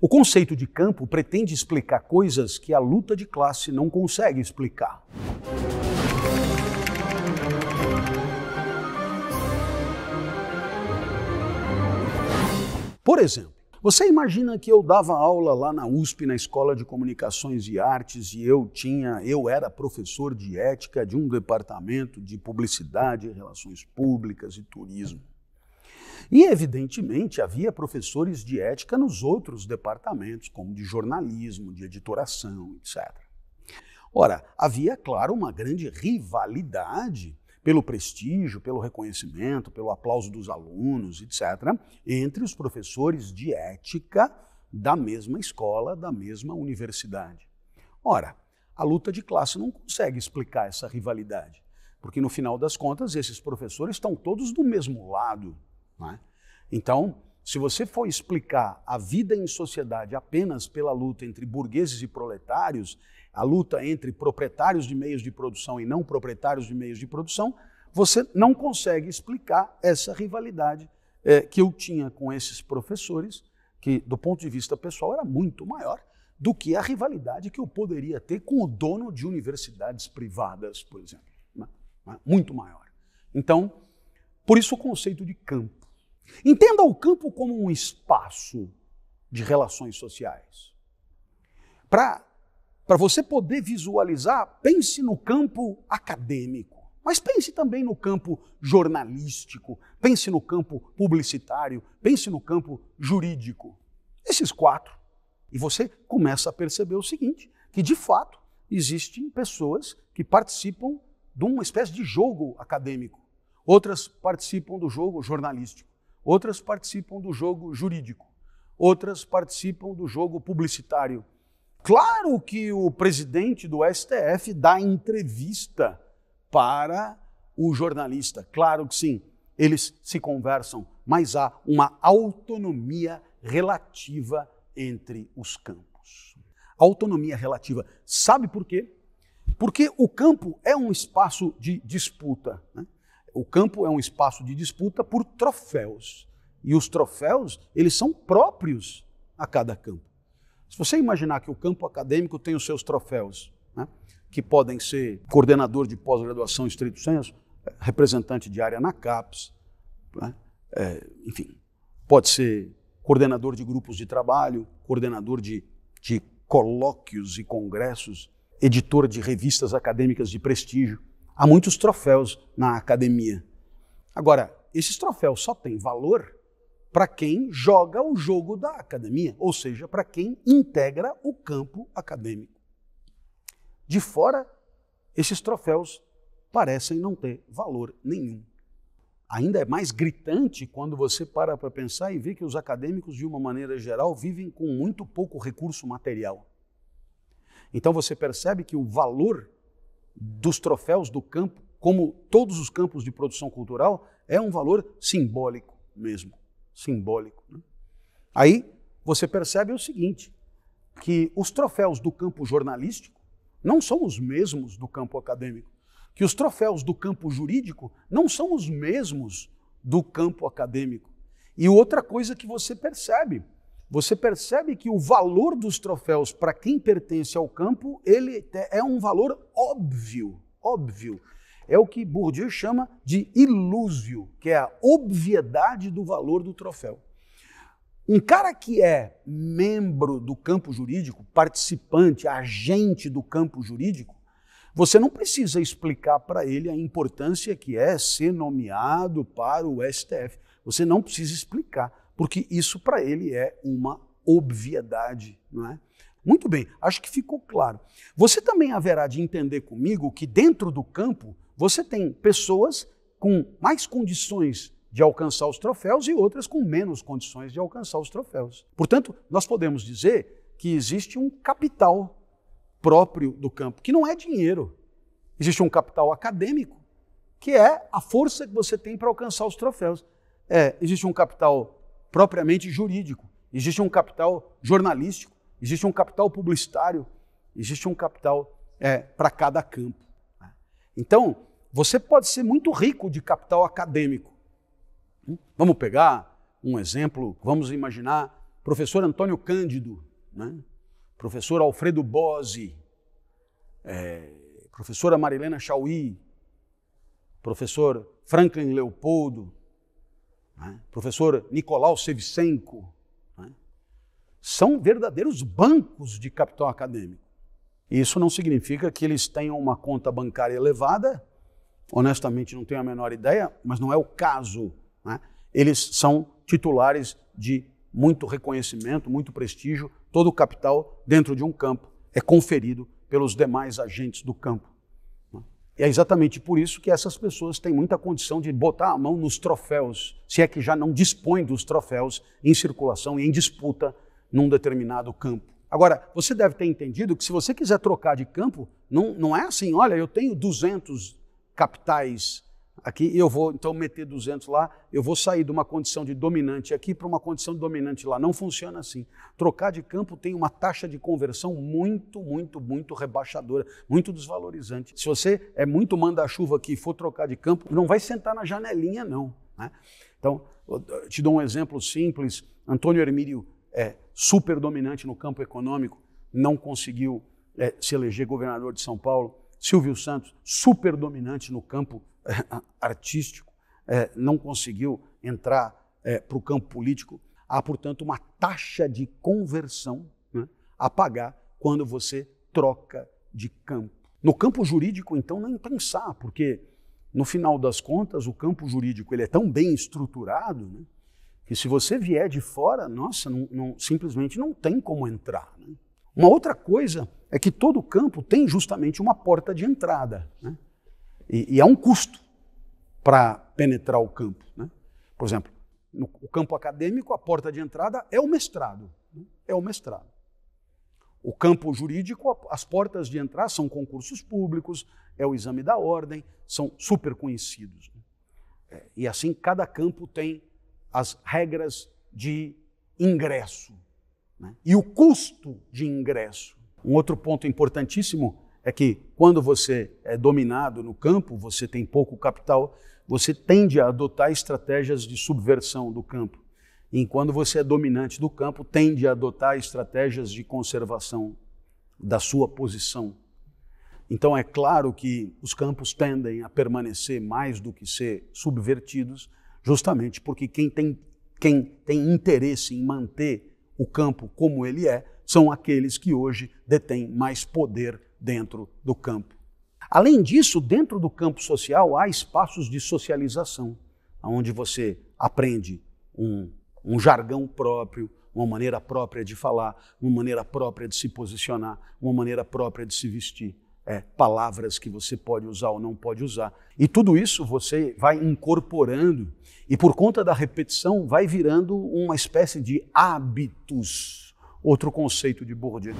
O conceito de campo pretende explicar coisas que a luta de classe não consegue explicar. Por exemplo, você imagina que eu dava aula lá na USP, na Escola de Comunicações e Artes, e eu tinha, eu era professor de ética de um departamento de publicidade, relações públicas e turismo. E, evidentemente, havia professores de ética nos outros departamentos, como de jornalismo, de editoração, etc. Ora, havia, claro, uma grande rivalidade pelo prestígio, pelo reconhecimento, pelo aplauso dos alunos, etc., entre os professores de ética da mesma escola, da mesma universidade. Ora, a luta de classe não consegue explicar essa rivalidade, porque no final das contas esses professores estão todos do mesmo lado, é? Então, se você for explicar a vida em sociedade apenas pela luta entre burgueses e proletários, a luta entre proprietários de meios de produção e não proprietários de meios de produção, você não consegue explicar essa rivalidade eh, que eu tinha com esses professores, que do ponto de vista pessoal era muito maior do que a rivalidade que eu poderia ter com o dono de universidades privadas, por exemplo. Né? Muito maior. Então, por isso o conceito de campo. Entenda o campo como um espaço de relações sociais. Para você poder visualizar, pense no campo acadêmico, mas pense também no campo jornalístico, pense no campo publicitário, pense no campo jurídico. Esses quatro. E você começa a perceber o seguinte: que de fato existem pessoas que participam de uma espécie de jogo acadêmico, outras participam do jogo jornalístico outras participam do jogo jurídico, outras participam do jogo publicitário. Claro que o presidente do STF dá entrevista para o jornalista, claro que sim, eles se conversam, mas há uma autonomia relativa entre os campos. Autonomia relativa. Sabe por quê? Porque o campo é um espaço de disputa. Né? o campo é um espaço de disputa por troféus. E os troféus, eles são próprios a cada campo. Se você imaginar que o campo acadêmico tem os seus troféus, né, que podem ser coordenador de pós-graduação em estrito senso, representante de área na CAPES, né, é, enfim, pode ser coordenador de grupos de trabalho, coordenador de, de colóquios e congressos, editor de revistas acadêmicas de prestígio. Há muitos troféus na academia. Agora, esses troféus só têm valor para quem joga o jogo da academia, ou seja, para quem integra o campo acadêmico. De fora, esses troféus parecem não ter valor nenhum. Ainda é mais gritante quando você para para pensar e vê que os acadêmicos, de uma maneira geral, vivem com muito pouco recurso material. Então você percebe que o valor dos troféus do campo, como todos os campos de produção cultural, é um valor simbólico mesmo. Simbólico. Né? Aí você percebe o seguinte: que os troféus do campo jornalístico não são os mesmos do campo acadêmico, que os troféus do campo jurídico não são os mesmos do campo acadêmico. E outra coisa que você percebe você percebe que o valor dos troféus para quem pertence ao campo, ele é um valor óbvio, óbvio. É o que Bourdieu chama de ilúsio, que é a obviedade do valor do troféu. Um cara que é membro do campo jurídico, participante, agente do campo jurídico, você não precisa explicar para ele a importância que é ser nomeado para o STF. Você não precisa explicar porque isso para ele é uma obviedade, não é? Muito bem, acho que ficou claro. Você também haverá de entender comigo que dentro do campo você tem pessoas com mais condições de alcançar os troféus e outras com menos condições de alcançar os troféus. Portanto, nós podemos dizer que existe um capital próprio do campo, que não é dinheiro. Existe um capital acadêmico, que é a força que você tem para alcançar os troféus. É, existe um capital propriamente jurídico, existe um capital jornalístico, existe um capital publicitário, existe um capital é, para cada campo. Né? Então, você pode ser muito rico de capital acadêmico. Hum? Vamos pegar um exemplo, vamos imaginar professor Antônio Cândido, né? professor Alfredo Bose, é, professora Marilena Chauí, professor Franklin Leopoldo, né? professor Nicolau Sevicenko, né? são verdadeiros bancos de capital acadêmico. Isso não significa que eles tenham uma conta bancária elevada, honestamente não tenho a menor ideia, mas não é o caso. Né? Eles são titulares de muito reconhecimento, muito prestígio, todo o capital dentro de um campo é conferido pelos demais agentes do campo. E é exatamente por isso que essas pessoas têm muita condição de botar a mão nos troféus, se é que já não dispõem dos troféus em circulação e em disputa num determinado campo. Agora, você deve ter entendido que se você quiser trocar de campo, não, não é assim, olha, eu tenho 200 capitais aqui e eu vou então meter 200 lá, eu vou sair de uma condição de dominante aqui para uma condição de dominante lá. Não funciona assim. Trocar de campo tem uma taxa de conversão muito, muito, muito rebaixadora, muito desvalorizante. Se você é muito manda-chuva aqui e for trocar de campo, não vai sentar na janelinha, não. Né? Então, te dou um exemplo simples. Antônio Hermílio é super dominante no campo econômico, não conseguiu é, se eleger governador de São Paulo. Silvio Santos, super dominante no campo artístico, é, não conseguiu entrar é, para o campo político. Há, portanto, uma taxa de conversão né, a pagar quando você troca de campo. No campo jurídico, então, nem pensar, porque no final das contas o campo jurídico ele é tão bem estruturado né, que se você vier de fora, nossa, não, não, simplesmente não tem como entrar. Né? Uma outra coisa é que todo campo tem justamente uma porta de entrada. Né? E, e há um custo para penetrar o campo. Né? Por exemplo, no campo acadêmico, a porta de entrada é o mestrado. Né? É o mestrado. O campo jurídico, as portas de entrada são concursos públicos, é o exame da ordem, são super conhecidos. Né? É, e assim, cada campo tem as regras de ingresso né? e o custo de ingresso. Um outro ponto importantíssimo é que quando você é dominado no campo, você tem pouco capital, você tende a adotar estratégias de subversão do campo. E quando você é dominante do campo, tende a adotar estratégias de conservação da sua posição. Então é claro que os campos tendem a permanecer mais do que ser subvertidos, justamente porque quem tem, quem tem interesse em manter o campo como ele é são aqueles que hoje detêm mais poder dentro do campo. Além disso, dentro do campo social há espaços de socialização, onde você aprende um, um jargão próprio, uma maneira própria de falar, uma maneira própria de se posicionar, uma maneira própria de se vestir. É, palavras que você pode usar ou não pode usar. E tudo isso você vai incorporando e, por conta da repetição, vai virando uma espécie de hábitos outro conceito de Bourdieu.